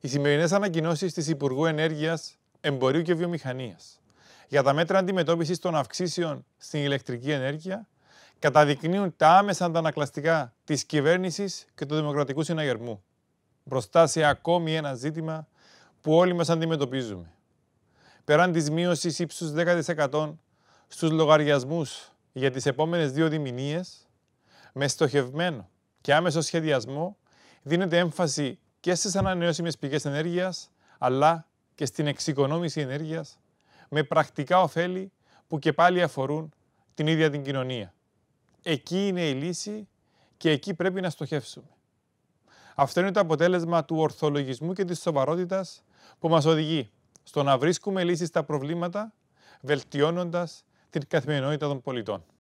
Οι σημερινές ανακοινώσεις της Υπουργού Ενέργειας, Εμπορίου και Βιομηχανίας για τα μέτρα αντιμετώπισης των αυξήσεων στην ηλεκτρική ενέργεια καταδεικνύουν τα άμεσα αντανακλαστικά της κυβέρνησης και του Δημοκρατικού Συναγερμού μπροστά σε ακόμη ένα ζήτημα που όλοι μας αντιμετωπίζουμε. Πέραν της μείωσης ύψους 10% στους λογαριασμούς για τις επόμενες δύο διμηνίες, με στοχευμένο και άμεσο σχεδιασμό δίνεται έμφαση και στις ανανεώσιμες πηγές ενέργειας, αλλά και στην εξοικονόμηση ενέργειας με πρακτικά ωφέλη που και πάλι αφορούν την ίδια την κοινωνία. Εκεί είναι η λύση και εκεί πρέπει να στοχεύσουμε. Αυτό είναι το αποτέλεσμα του ορθολογισμού και της σοβαρότητας που μας οδηγεί στο να βρίσκουμε λύσεις στα προβλήματα, βελτιώνοντας την καθημερινότητα των πολιτών.